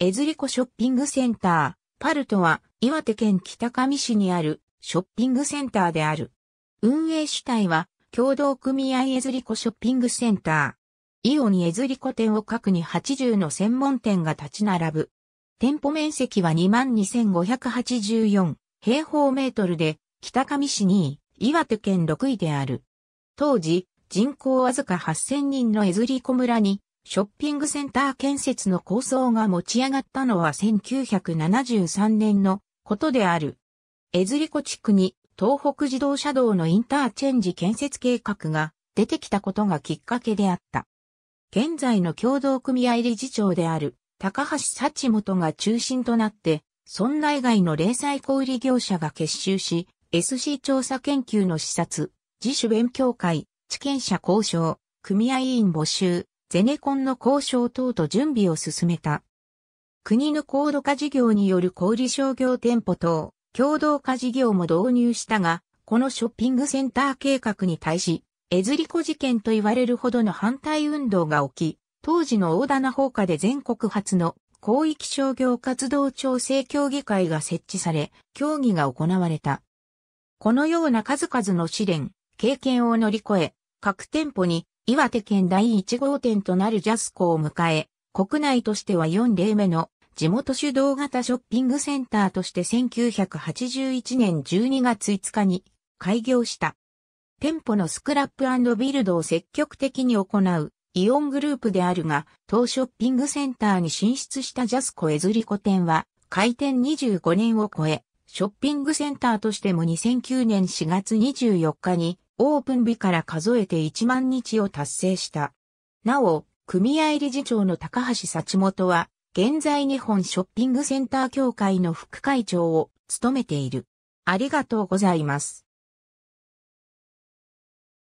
江り子ショッピングセンター、パルトは岩手県北上市にあるショッピングセンターである。運営主体は共同組合江り子ショッピングセンター。イオに江り子店を各に80の専門店が立ち並ぶ。店舗面積は22,584平方メートルで北上市2位、岩手県6位である。当時、人口わずか8000人の江り子村にショッピングセンター建設の構想が持ち上がったのは1973年のことである。江釣子地区に東北自動車道のインターチェンジ建設計画が出てきたことがきっかけであった。現在の共同組合理事長である高橋幸元が中心となって、村内外の零細小売業者が結集し、SC 調査研究の視察、自主勉強会、地権者交渉、組合員募集、ゼネコンの交渉等と準備を進めた。国の高度化事業による小売商業店舗等、共同化事業も導入したが、このショッピングセンター計画に対し、エズリコ事件と言われるほどの反対運動が起き、当時の大棚放火で全国初の広域商業活動調整協議会が設置され、協議が行われた。このような数々の試練、経験を乗り越え、各店舗に岩手県第1号店となるジャスコを迎え、国内としては4例目の地元主導型ショッピングセンターとして1981年12月5日に開業した。店舗のスクラップビルドを積極的に行うイオングループであるが、当ショッピングセンターに進出したジャスコエズリコ店は開店25年を超え、ショッピングセンターとしても2009年4月24日にオープン日から数えて1万日を達成した。なお、組合理事長の高橋幸元は、現在日本ショッピングセンター協会の副会長を務めている。ありがとうございます。